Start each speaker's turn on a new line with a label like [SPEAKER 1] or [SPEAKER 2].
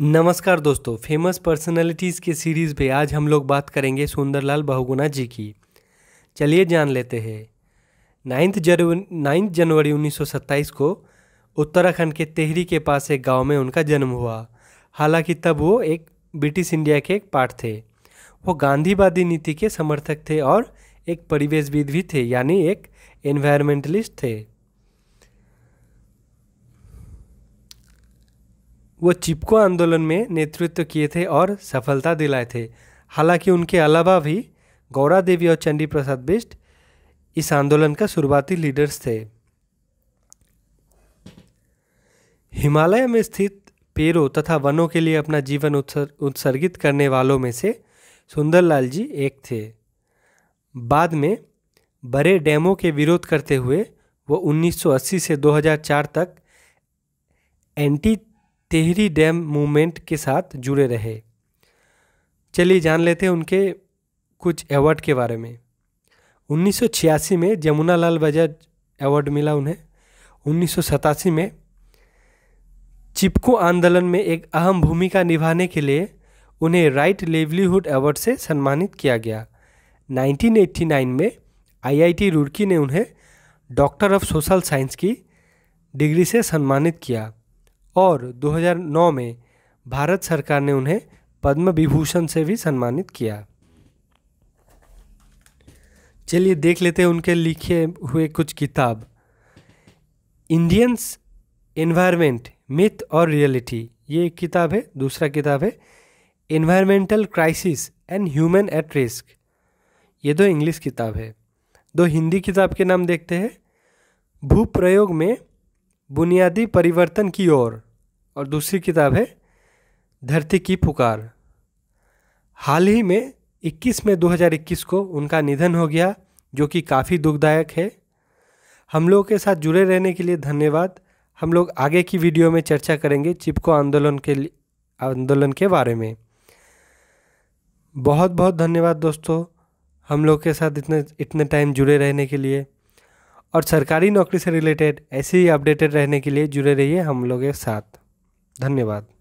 [SPEAKER 1] नमस्कार दोस्तों famous personalities के सीरीज़ पे आज हम लोग बात करेंगे सुंदरलाल बहुगुणा जी की चलिए जान लेते हैं नाइन्थ जनवरी नाइन्थ जनवरी 1927 को उत्तराखंड के तेहरी के पास एक गांव में उनका जन्म हुआ हालांकि तब वो एक ब्रिटिश इंडिया के एक पार्ट थे वो गांधीवादी नीति के समर्थक थे और एक परिवेशविद भी थे यानी एक एनवायरमेंटलिस्ट थे वो चिपको आंदोलन में नेतृत्व किए थे और सफलता दिलाए थे हालांकि उनके अलावा भी गौरा देवी और चंडी प्रसाद बिष्ट इस आंदोलन का शुरुआती लीडर्स थे हिमालय में स्थित पेड़ों तथा वनों के लिए अपना जीवन उत्सर्गित करने वालों में से सुंदरलाल जी एक थे बाद में बड़े डैमों के विरोध करते हुए वो 1980 से 2004 तक एंटी तेहरी डैम मूवमेंट के साथ जुड़े रहे चलिए जान लेते हैं उनके कुछ अवार्ड के बारे में 1986 में जमुना लाल बजाज अवार्ड मिला उन्हें उन्नीस में चिपको आंदोलन में एक अहम भूमिका निभाने के लिए उन्हें राइट लेवलीहुड अवार्ड से सम्मानित किया गया 1989 में आईआईटी रुड़की ने उन्हें डॉक्टर ऑफ सोशल साइंस की डिग्री से सम्मानित किया और 2009 में भारत सरकार ने उन्हें पद्म विभूषण से भी सम्मानित किया चलिए देख लेते हैं उनके लिखे हुए कुछ किताब इंडियंस एनवायरनमेंट मिथ और रियलिटी ये एक किताब है दूसरा किताब है environmental crisis and human at risk ये दो इंग्लिश किताब है दो हिंदी किताब के नाम देखते हैं भूप्रयोग में बुनियादी परिवर्तन की ओर और दूसरी किताब है धरती की पुकार हाल ही में 21 में 2021 को उनका निधन हो गया जो कि काफ़ी दुखदायक है हम लोगों के साथ जुड़े रहने के लिए धन्यवाद हम लोग आगे की वीडियो में चर्चा करेंगे चिपको आंदोलन के आंदोलन के बारे में बहुत बहुत धन्यवाद दोस्तों हम लोग के साथ इतने इतने टाइम जुड़े रहने के लिए और सरकारी नौकरी से रिलेटेड ऐसे ही अपडेटेड रहने के लिए जुड़े रहिए हम लोग के साथ धन्यवाद